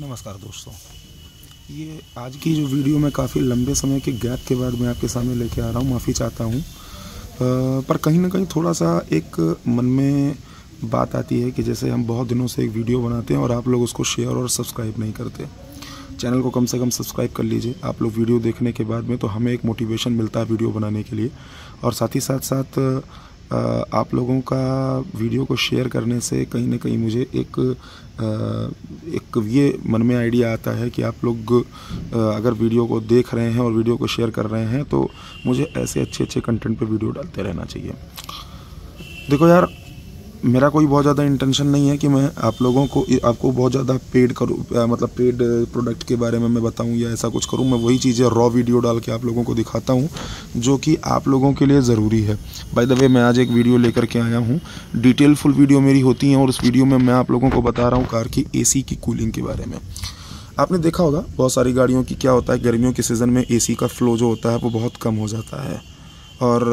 नमस्कार दोस्तों ये आज की जो वीडियो मैं काफ़ी लंबे समय के गैप के बाद मैं आपके सामने लेके आ रहा हूँ माफ़ी चाहता हूँ पर कहीं ना कहीं थोड़ा सा एक मन में बात आती है कि जैसे हम बहुत दिनों से एक वीडियो बनाते हैं और आप लोग उसको शेयर और सब्सक्राइब नहीं करते चैनल को कम से कम सब्सक्राइब कर लीजिए आप लोग वीडियो देखने के बाद में तो हमें एक मोटिवेशन मिलता है वीडियो बनाने के लिए और साथ ही साथ साथ आप लोगों का वीडियो को शेयर करने से कहीं ना कहीं मुझे एक एक ये मन में आइडिया आता है कि आप लोग अगर वीडियो को देख रहे हैं और वीडियो को शेयर कर रहे हैं तो मुझे ऐसे अच्छे अच्छे कंटेंट पर वीडियो डालते रहना चाहिए देखो यार मेरा कोई बहुत ज़्यादा इंटेंशन नहीं है कि मैं आप लोगों को आपको बहुत ज़्यादा पेड करूँ मतलब पेड प्रोडक्ट के बारे में मैं बताऊँ या ऐसा कुछ करूँ मैं वही चीज़ें रॉ वीडियो डाल के आप लोगों को दिखाता हूँ जो कि आप लोगों के लिए ज़रूरी है बाय द वे मैं आज एक वीडियो लेकर के आया हूँ डिटेल फुल वीडियो मेरी होती है और उस वीडियो में मैं आप लोगों को बता रहा हूँ कार की ए की कूलिंग के बारे में आपने देखा होगा बहुत सारी गाड़ियों की क्या होता है गर्मियों के सीज़न में ए का फ्लो जो होता है वो बहुत कम हो जाता है और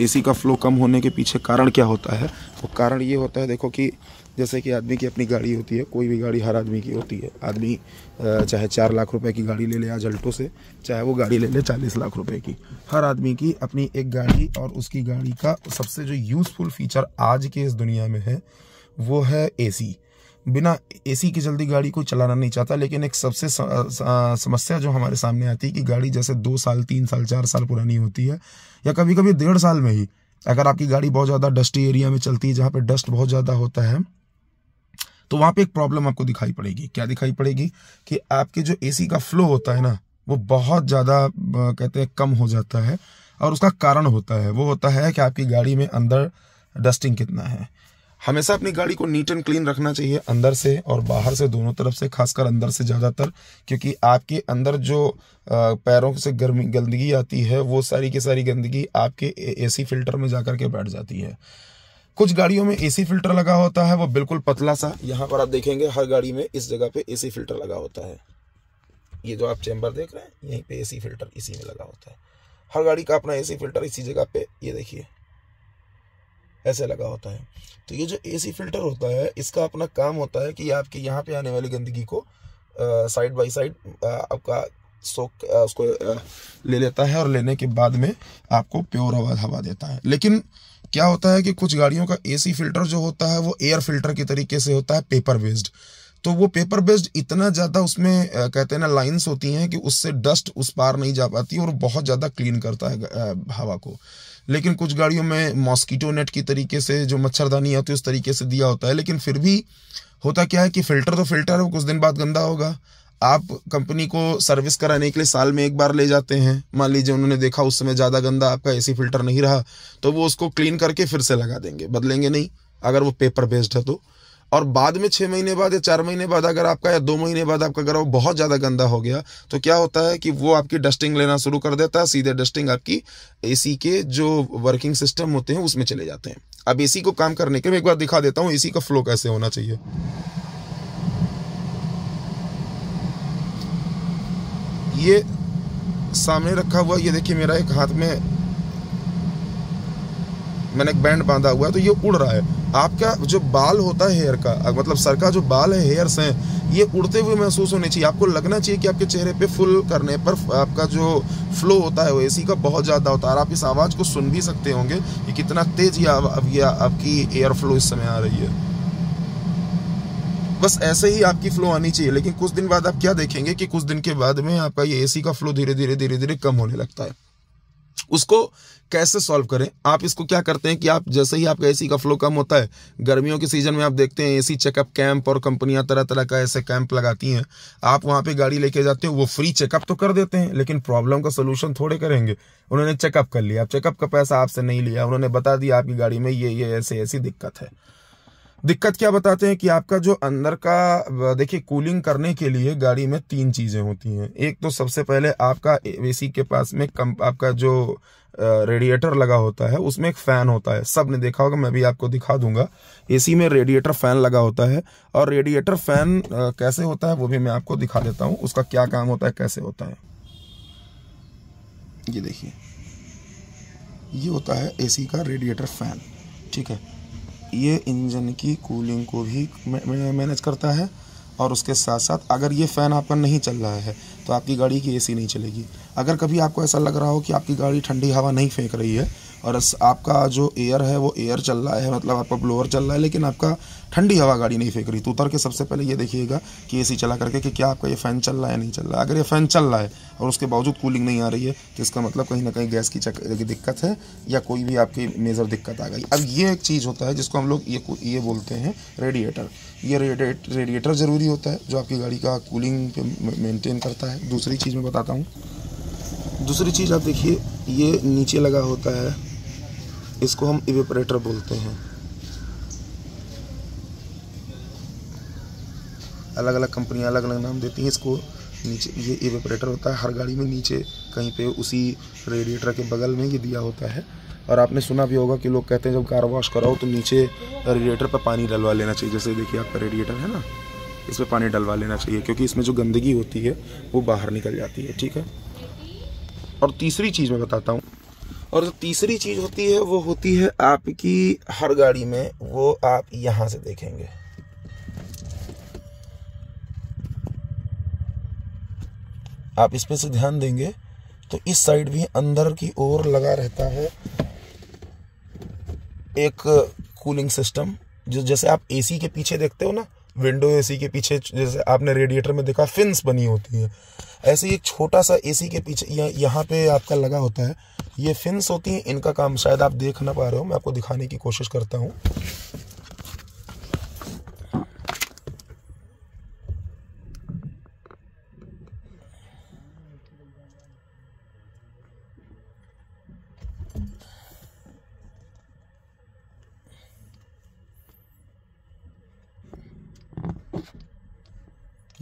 एसी का फ्लो कम होने के पीछे कारण क्या होता है वो तो कारण ये होता है देखो कि जैसे कि आदमी की अपनी गाड़ी होती है कोई भी गाड़ी हर आदमी की होती है आदमी चाहे चार लाख रुपए की गाड़ी ले ले आज अल्टो से चाहे वो गाड़ी ले ले चालीस लाख रुपए की हर आदमी की अपनी एक गाड़ी और उसकी गाड़ी का सबसे जो यूज़फुल फीचर आज के इस दुनिया में है वो है एसी बिना एसी की जल्दी गाड़ी को चलाना नहीं चाहता लेकिन एक सबसे समस्या जो हमारे सामने आती है कि गाड़ी जैसे दो साल तीन साल चार साल पुरानी होती है या कभी कभी डेढ़ साल में ही अगर आपकी गाड़ी बहुत ज़्यादा डस्टी एरिया में चलती है जहाँ पर डस्ट बहुत ज़्यादा होता है तो वहाँ पे एक प्रॉब्लम आपको दिखाई पड़ेगी क्या दिखाई पड़ेगी कि आपके जो एसी का फ्लो होता है ना वो बहुत ज़्यादा कहते हैं कम हो जाता है और उसका कारण होता है वो होता है कि आपकी गाड़ी में अंदर डस्टिंग कितना है हमेशा अपनी गाड़ी को नीट एंड क्लीन रखना चाहिए अंदर से और बाहर से दोनों तरफ से खासकर अंदर से ज़्यादातर क्योंकि आपके अंदर जो पैरों से गर्मी गंदगी आती है वो सारी की सारी गंदगी आपके एसी फिल्टर में जा के बैठ जाती है कुछ गाड़ियों में एसी फिल्टर लगा होता है वो बिल्कुल पतला सा यहाँ पर आप देखेंगे हर गाड़ी में इस जगह पे एसी फिल्टर लगा होता है ये जो आप चैम्बर देख रहे हैं यहीं पे एसी फिल्टर इसी में लगा होता है हर गाड़ी का अपना एसी फिल्टर इसी जगह पे ये देखिए ऐसे लगा होता है तो ये जो एसी फिल्टर होता है इसका अपना काम होता है कि आपके यहाँ पे आने वाली गंदगी को साइड बाय साइड आपका सोख उसको ले लेता है और लेने के बाद में आपको प्योर हवा हवा देता है लेकिन क्या होता है कि कुछ गाड़ियों का एसी फिल्टर जो होता है वो एयर फिल्टर के तरीके से होता है पेपर बेस्ड तो वो पेपर बेस्ड इतना ज़्यादा उसमें कहते हैं ना लाइंस होती हैं कि उससे डस्ट उस पार नहीं जा पाती और बहुत ज़्यादा क्लीन करता है हवा को लेकिन कुछ गाड़ियों में मॉस्किटो नेट की तरीके से जो मच्छरदानी होती है उस तरीके से दिया होता है लेकिन फिर भी होता क्या है कि फिल्टर तो फिल्टर है कुछ दिन बाद गंदा होगा आप कंपनी को सर्विस कराने के लिए साल में एक बार ले जाते हैं मान लीजिए उन्होंने देखा उस समय ज़्यादा गंदा आपका एसी फिल्टर नहीं रहा तो वो उसको क्लीन करके फिर से लगा देंगे बदलेंगे नहीं अगर वो पेपर बेस्ड है तो और बाद में छः महीने बाद या चार महीने बाद अगर आपका या दो महीने बाद आपका गराव बहुत ज़्यादा गंदा हो गया तो क्या होता है कि वो आपकी डस्टिंग लेना शुरू कर देता है सीधे डस्टिंग आपकी एसी के जो वर्किंग सिस्टम होते हैं उसमें चले जाते हैं अब एसी को काम करने के मैं एक बार दिखा देता हूँ एसी का फ्लो कैसे होना चाहिए ये सामने रखा हुआ ये देखिए मेरा एक हाथ में मैंने एक बैंड बांधा हुआ है तो ये उड़ रहा है आपका जो बाल होता है हेयर का मतलब सर का जो बाल है हेयर्स हैं ये उड़ते हुए महसूस होने चाहिए आपको लगना चाहिए कि आपके चेहरे पे फुल करने पर आपका जो फ्लो होता है वो एसी का बहुत ज़्यादा होता है और आप इस आवाज़ को सुन भी सकते होंगे कि कितना तेज ये आपकी एयर फ्लो इस समय आ रही है बस ऐसे ही आपकी फ्लो आनी चाहिए लेकिन कुछ दिन बाद आप क्या देखेंगे कि कुछ दिन के बाद में आपका ये एसी का फ्लो धीरे धीरे धीरे धीरे कम होने लगता है उसको कैसे सॉल्व करें आप इसको क्या करते हैं कि आप जैसे ही आपका एसी का फ्लो कम होता है गर्मियों के सीजन में आप देखते हैं एसी चेकअप कैंप और कंपनियां तरह तरह का ऐसे कैंप लगाती हैं आप वहां पे गाड़ी लेके जाते हैं वो फ्री चेकअप तो कर देते हैं लेकिन प्रॉब्लम का सोल्यूशन थोड़े करेंगे उन्होंने चेकअप कर लिया चेकअप का पैसा आपसे नहीं लिया उन्होंने बता दिया आपकी गाड़ी में ये ये ऐसी ऐसी दिक्कत है दिक्कत क्या बताते हैं कि आपका जो अंदर का देखिए कूलिंग करने के लिए गाड़ी में तीन चीज़ें होती हैं एक तो सबसे पहले आपका एसी के पास में कम आपका जो रेडिएटर लगा होता है उसमें एक फ़ैन होता है सब ने देखा होगा मैं भी आपको दिखा दूंगा एसी में रेडिएटर फ़ैन लगा होता है और रेडिएटर फ़ैन कैसे होता है वो भी मैं आपको दिखा देता हूँ उसका क्या काम होता है कैसे होता है ये देखिए ये होता है एसी का रेडिएटर फ़ैन ठीक है ये इंजन की कूलिंग को भी मैनेज करता है और उसके साथ साथ अगर ये फ़ैन आपका नहीं चल रहा है तो आपकी गाड़ी की एसी नहीं चलेगी अगर कभी आपको ऐसा लग रहा हो कि आपकी गाड़ी ठंडी हवा नहीं फेंक रही है और आपका जो एयर है वो एयर चल रहा है मतलब आपका ब्लोअर चल रहा है लेकिन आपका ठंडी हवा गाड़ी नहीं फेंक रही तो उतर के सबसे पहले ये देखिएगा कि एसी चला करके कि क्या आपका ये फ़ैन चल रहा है नहीं चल रहा है अगर ये फ़ैन चल रहा है और उसके बावजूद कूलिंग नहीं आ रही है तो इसका मतलब कहीं ना कहीं गैस की चक दिक्कत है या कोई भी आपकी मेज़र दिक्कत आ गई अब ये एक चीज़ होता है जिसको हम लोग ये ये बोलते हैं रेडिएटर ये रेडिएटर ज़रूरी होता है जो आपकी गाड़ी का कूलिंग मेनटेन करता है दूसरी चीज़ मैं बताता हूँ दूसरी चीज़ आप देखिए ये नीचे लगा होता है इसको हम इवेपरेटर बोलते हैं अलग अलग कंपनियां अलग अलग नाम देती हैं इसको नीचे ये इवेपरेटर होता है हर गाड़ी में नीचे कहीं पे उसी रेडिएटर के बगल में ये दिया होता है और आपने सुना भी होगा कि लोग कहते हैं जब कार वॉश कराओ तो नीचे रेडिएटर पर पानी डलवा लेना चाहिए जैसे देखिए आपका रेडिएटर है ना इस पर पानी डलवा लेना चाहिए क्योंकि इसमें जो गंदगी होती है वो बाहर निकल जाती है ठीक है और तीसरी चीज़ मैं बताता हूँ और जो तीसरी चीज़ होती है वो होती है आपकी हर गाड़ी में वो आप यहां से देखेंगे आप इस पे से ध्यान देंगे तो इस साइड भी अंदर की ओर लगा रहता है एक कूलिंग सिस्टम जो जैसे आप एसी के पीछे देखते हो ना विंडो एसी के पीछे जैसे आपने रेडिएटर में देखा फिंस बनी होती है ऐसे एक छोटा सा एसी के पीछे यह, यहाँ पे आपका लगा होता है ये फिन्स होती हैं इनका काम शायद आप देख ना पा रहे हो मैं आपको दिखाने की कोशिश करता हूँ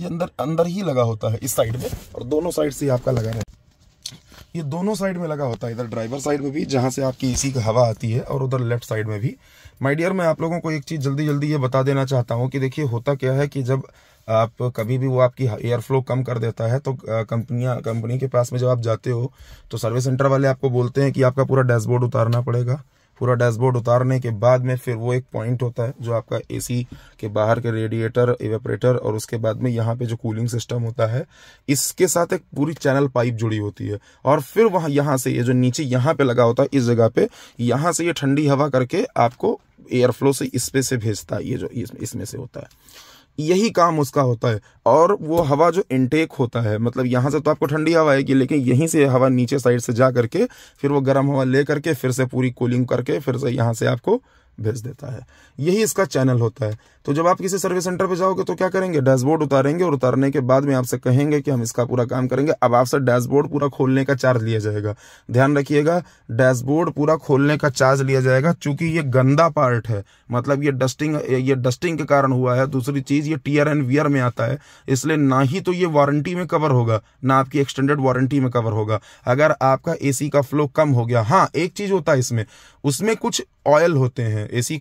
ये अंदर अंदर ही लगा होता है इस साइड में और दोनों साइड से आपका लगा रहता है ये दोनों साइड में लगा होता है इधर ड्राइवर साइड में भी जहाँ से आपकी इसी की हवा आती है और उधर लेफ्ट साइड में भी माय डियर मैं आप लोगों को एक चीज़ जल्दी जल्दी ये बता देना चाहता हूँ कि देखिए होता क्या है कि जब आप कभी भी वो आपकी एयर फ्लो कम कर देता है तो कंपनियाँ कंपनी के पास में जब आप जाते हो तो सर्विस सेंटर वाले आपको बोलते हैं कि आपका पूरा डैशबोर्ड उतारना पड़ेगा पूरा डैशबोर्ड उतारने के बाद में फिर वो एक पॉइंट होता है जो आपका एसी के बाहर के रेडिएटर इवेपरेटर और उसके बाद में यहाँ पे जो कूलिंग सिस्टम होता है इसके साथ एक पूरी चैनल पाइप जुड़ी होती है और फिर वहां यहाँ से ये यह जो नीचे यहाँ पे लगा होता है इस जगह पे यहाँ से ये यह ठंडी हवा करके आपको एयर फ्लो से इस से भेजता है ये जो इसमें से होता है यही काम उसका होता है और वो हवा जो इनटेक होता है मतलब यहाँ से तो आपको ठंडी हवा आएगी लेकिन यहीं से हवा नीचे साइड से जा करके फिर वो गर्म हवा ले करके फिर से पूरी कूलिंग करके फिर से यहाँ से आपको भेज देता है यही इसका चैनल होता है तो जब आप किसी सर्विस सेंटर पे जाओगे तो क्या करेंगे डैशबोर्ड उतारेंगे और उतारने के बाद में आपसे कहेंगे कि हम इसका पूरा काम करेंगे अब आपसे डैशबोर्ड पूरा खोलने का चार्ज लिया जाएगा ध्यान रखिएगा डैशबोर्ड पूरा खोलने का चार्ज लिया जाएगा चूंकि ये गंदा पार्ट है मतलब ये डस्टिंग ये डस्टिंग के कारण हुआ है दूसरी चीज ये टीयर एंड वियर में आता है इसलिए ना ही तो ये वारंटी में कवर होगा ना आपकी एक्सटेंडेड वारंटी में कवर होगा अगर आपका एसी का फ्लो कम हो गया हाँ एक चीज होता है इसमें उसमें कुछ ऑयल होते हैं एसी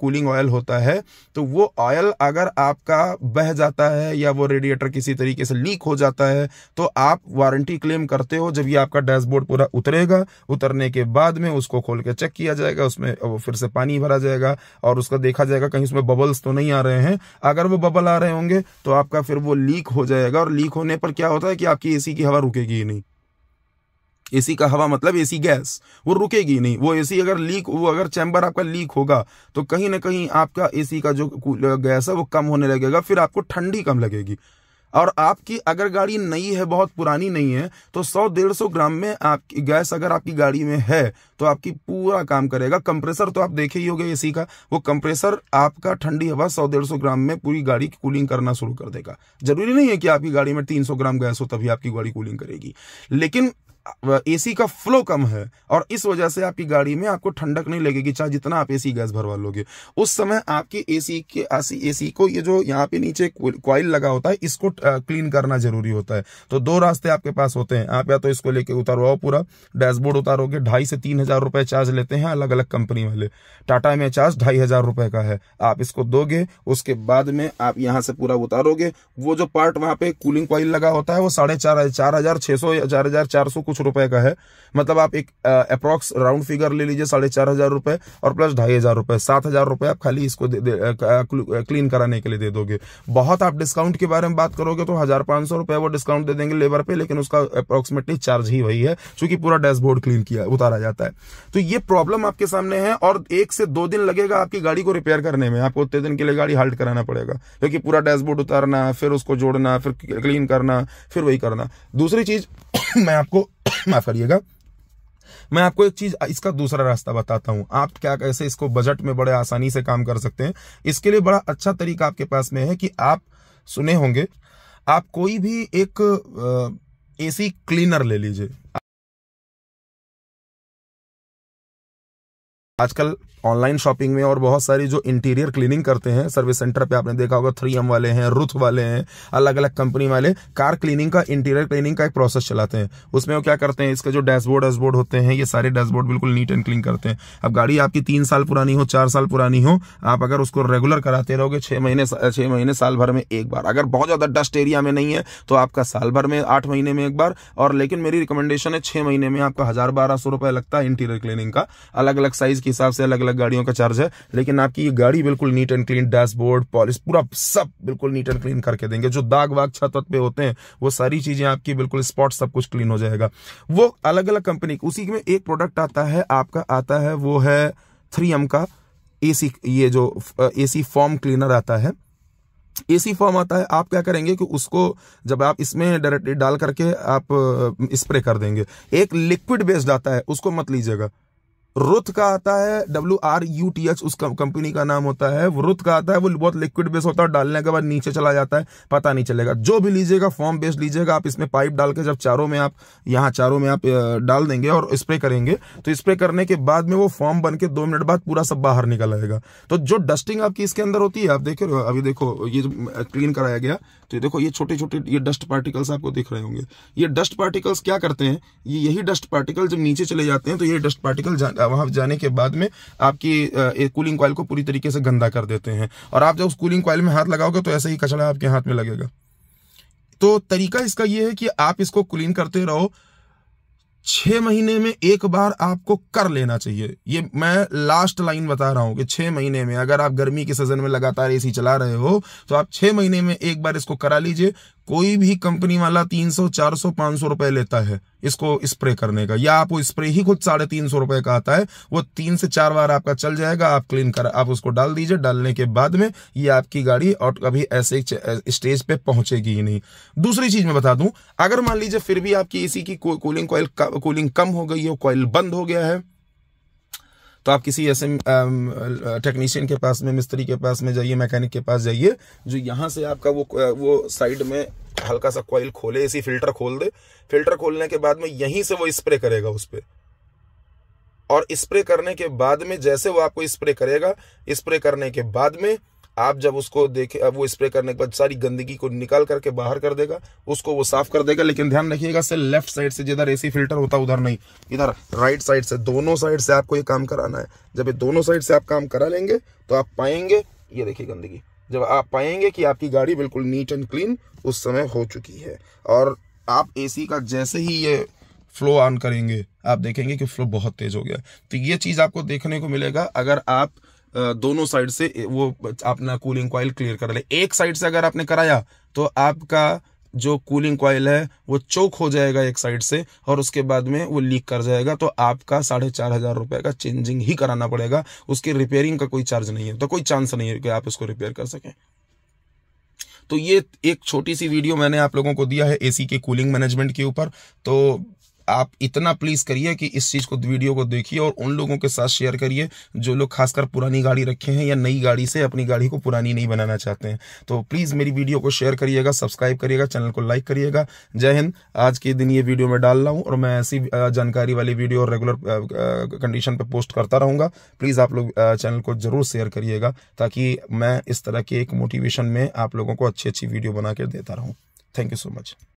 कूलिंग ऑयल होता है तो वो ऑयल अगर आपका बह जाता है या वो रेडिएटर किसी तरीके से लीक हो जाता है तो आप वारंटी क्लेम करते हो जब ये आपका डैशबोर्ड पूरा उतरेगा उतरने के बाद में उसको खोल के चेक किया जाएगा उसमें फिर से पानी भरा जाएगा और उसका देखा जाएगा कहीं उसमें बबल्स तो नहीं आ रहे हैं अगर वो बबल आ रहे होंगे तो आपका फिर वो लीक हो जाएगा और लीक होने पर क्या होता है कि आपकी ए की हवा रुकेगी ही नहीं एसी का हवा मतलब एसी गैस वो रुकेगी नहीं वो एसी अगर लीक वो अगर चैम्बर आपका लीक होगा तो कहीं ना कहीं आपका एसी का जो गैस है वो कम होने लगेगा फिर आपको ठंडी कम लगेगी और आपकी अगर गाड़ी नई है बहुत पुरानी नहीं है तो 100 डेढ़ सौ ग्राम में आपकी गैस अगर आपकी गाड़ी में है तो आपकी पूरा काम करेगा कंप्रेसर तो आप देखे ही होगा एसी का वो कंप्रेसर आपका ठंडी हवा 100 डेढ़ सौ ग्राम में पूरी गाड़ी की कूलिंग करना शुरू कर देगा जरूरी नहीं है कि आपकी गाड़ी में 300 ग्राम गैस हो तभी आपकी गाड़ी कूलिंग करेगी लेकिन एसी का फ्लो कम है और इस वजह से आपकी गाड़ी में आपको ठंडक नहीं लगेगी चाहे जितना आप एसी गैस भरवा लोगे उस समय आपकी एसी के एसी को ये जो यहाँ पे नीचे क्वाइल लगा होता है इसको क्लीन करना जरूरी होता है तो दो रास्ते आपके पास होते हैं आप या तो इसको लेके उतारवाओ पूरा डैशबोर्ड उतारोगे ढाई से तीन हजार रुपए चार्ज लेते हैं अलग अलग कंपनी वाले टाटा में चार्ज ढाई हजार रुपए का है आप इसको दोगे उसके बाद में आप यहाँ से पूरा उतारोगे वो जो पार्ट वहां पे कूलिंग क्वाइल लगा होता है वो साढ़े चार चार हजार छह सौ या चार हजार चार सौ कुछ कुछ रुपए का है मतलब आप एक अप्रोक्स राउंड फिगर ले लीजिए साढ़े चार हजार रुपए और प्लस ढाई हजार रुपए सात हजार रुपए आप खाली इसको दे, दे, आ, क्लीन कराने के लिए दे दोगे बहुत आप डिस्काउंट के बारे में बात करोगे तो हजार पांच सौ रुपए वो डिस्काउंट दे देंगे लेबर पे लेकिन उसका अप्रोक्सीमेटली चार्ज ही वही है क्योंकि पूरा डैशबोर्ड क्लीन किया उतारा जाता है तो ये प्रॉब्लम आपके सामने है और एक से दो दिन लगेगा आपकी गाड़ी को रिपेयर करने में आपको उतने दिन के लिए गाड़ी हाल्ट कराना पड़ेगा क्योंकि पूरा डैशबोर्ड उतारना फिर उसको जोड़ना फिर क्लीन करना फिर वही करना दूसरी चीज मैं आपको माफ करिएगा मैं आपको एक चीज इसका दूसरा रास्ता बताता हूं आप क्या कैसे इसको बजट में बड़े आसानी से काम कर सकते हैं इसके लिए बड़ा अच्छा तरीका आपके पास में है कि आप सुने होंगे आप कोई भी एक एसी क्लीनर ले लीजिए आजकल ऑनलाइन शॉपिंग में और बहुत सारी जो इंटीरियर क्लीनिंग करते हैं सर्विस सेंटर पे आपने देखा होगा थ्री एम वाले हैं रुथ वाले हैं अलग अलग कंपनी वाले कार क्लीनिंग का इंटीरियर क्लीनिंग का एक प्रोसेस चलाते हैं उसमें वो क्या करते हैं इसके जो डैशबोर्ड डैशबोर्ड होते हैं ये सारे डैशबोर्ड बिल्कुल नीट एंड क्लीन करते हैं अब गाड़ी आपकी तीन साल पुरानी हो चार साल पुरानी हो आप अगर उसको रेगुलर कराते रहोगे छह महीने छह महीने साल भर में एक बार अगर बहुत ज़्यादा डस्ट एरिया में नहीं है तो आपका साल भर में आठ महीने में एक बार और लेकिन मेरी रिकमेंडेशन है छह महीने में आपका हज़ार बारह सौ रुपये लगता है इंटीरियर क्लीनिंग का अलग अलग साइज़ के हिसाब से अलग अलग गाड़ियों का चार्ज है लेकिन आपकी ये गाड़ी बिल्कुल neat and clean dashboard polish पूरा सब बिल्कुल नीट एंड क्लीन करके देंगे जो दाग वाग छत वत पे होते हैं वो सारी चीजें आपकी बिल्कुल स्पॉट सब कुछ क्लीन हो जाएगा वो अलग अलग कंपनी उसी में एक प्रोडक्ट आता है आपका आता है वो है थ्री का एसी ये जो एसी फॉर्म क्लीनर आता है एसी फॉर्म आता है आप क्या करेंगे कि उसको जब आप इसमें डायरेक्टली डाल करके आप स्प्रे कर देंगे एक लिक्विड बेस्ड आता है उसको मत लीजिएगा रुथ का आता है W R U T H उस कंपनी का नाम होता है रुथ का आता है वो बहुत लिक्विड बेस होता है डालने के बाद नीचे चला जाता है पता नहीं चलेगा जो भी लीजिएगा फॉर्म बेस्ड लीजिएगा आप इसमें पाइप डाल के जब चारों में आप यहाँ चारों में आप डाल देंगे और स्प्रे करेंगे तो स्प्रे करने के बाद में वो फॉर्म बन के दो मिनट बाद पूरा सब बाहर निकल आएगा तो जो डस्टिंग आपकी इसके अंदर होती है आप देख रहे हो अभी देखो ये क्लीन कराया गया तो ये देखो ये छोटे छोटे ये डस्ट पार्टिकल्स आपको दिख रहे होंगे ये डस्ट पार्टिकल्स क्या करते हैं ये यही डस्ट पार्टिकल जब नीचे चले जाते हैं तो ये डस्ट पार्टिकल वहां जाने के बाद में आपकी कूलिंग कॉयल को पूरी तरीके से गंदा कर देते हैं और आप जब उस कूलिंग कॉयल में हाथ लगाओगे तो ऐसा ही कचड़ा आपके हाथ में लगेगा तो तरीका इसका यह है कि आप इसको क्लीन करते रहो छः महीने में एक बार आपको कर लेना चाहिए ये मैं लास्ट लाइन बता रहा हूं कि छह महीने में अगर आप गर्मी के सीजन में लगातार एसी चला रहे हो तो आप छह महीने में एक बार इसको करा लीजिए कोई भी कंपनी वाला तीन सौ चार सौ पांच सौ रुपए लेता है इसको स्प्रे करने का या वो स्प्रे ही खुद साढ़े तीन सौ रुपए का आता है वो तीन से चार बार आपका चल जाएगा आप क्लीन कर आप उसको डाल दीजिए डालने के बाद में ये आपकी गाड़ी और कभी ऐसे स्टेज पे पहुंचेगी ही नहीं दूसरी चीज मैं बता दूं अगर मान लीजिए फिर भी आपकी एसी की कूलिंग कॉयल कूलिंग कम हो गई है कॉइल बंद हो गया है तो आप किसी ऐसे टेक्नीशियन के पास में मिस्त्री के पास में जाइए मैकेनिक के पास जाइए जो यहाँ से आपका वो वो साइड में हल्का सा कॉइल खोले इसी फिल्टर खोल दे फिल्टर खोलने के बाद में यहीं से वो स्प्रे करेगा उस पर और स्प्रे करने के बाद में जैसे वो आपको स्प्रे करेगा स्प्रे करने के बाद में आप जब उसको देखे वो स्प्रे करने के बाद सारी गंदगी को निकाल करके बाहर कर देगा उसको वो साफ कर देगा लेकिन ध्यान रखिएगा से लेफ्ट साइड से जिधर एसी फिल्टर होता उधर नहीं इधर राइट साइड से दोनों साइड से आपको ये काम कराना है जब ये दोनों साइड से आप काम करा लेंगे तो आप पाएंगे ये देखिए गंदगी जब आप पाएंगे कि आपकी गाड़ी बिल्कुल नीट एंड क्लीन उस समय हो चुकी है और आप ए का जैसे ही ये फ्लो ऑन करेंगे आप देखेंगे कि फ्लो बहुत तेज हो गया तो ये चीज़ आपको देखने को मिलेगा अगर आप दोनों साइड से वो अपना कूलिंग कॉयल क्लियर कर ले एक साइड से अगर आपने कराया तो आपका जो कूलिंग कॉयल है वो चोक हो जाएगा एक साइड से और उसके बाद में वो लीक कर जाएगा तो आपका साढ़े चार हजार रुपए का चेंजिंग ही कराना पड़ेगा उसकी रिपेयरिंग का कोई चार्ज नहीं है तो कोई चांस नहीं है कि आप उसको रिपेयर कर सकें तो ये एक छोटी सी वीडियो मैंने आप लोगों को दिया है एसी के कूलिंग मैनेजमेंट के ऊपर तो आप इतना प्लीज़ करिए कि इस चीज़ को वीडियो को देखिए और उन लोगों के साथ शेयर करिए जो लोग खासकर पुरानी गाड़ी रखे हैं या नई गाड़ी से अपनी गाड़ी को पुरानी नहीं बनाना चाहते हैं तो प्लीज़ मेरी वीडियो को शेयर करिएगा सब्सक्राइब करिएगा चैनल को लाइक करिएगा जय हिंद आज के दिन ये वीडियो में डाल रहा हूँ और मैं ऐसी जानकारी वाली वीडियो और रेगुलर कंडीशन पर पोस्ट करता रहूँगा प्लीज़ आप लोग चैनल को ज़रूर शेयर करिएगा ताकि मैं इस तरह के एक मोटिवेशन में आप लोगों को अच्छी अच्छी वीडियो बना देता रहूँ थैंक यू सो मच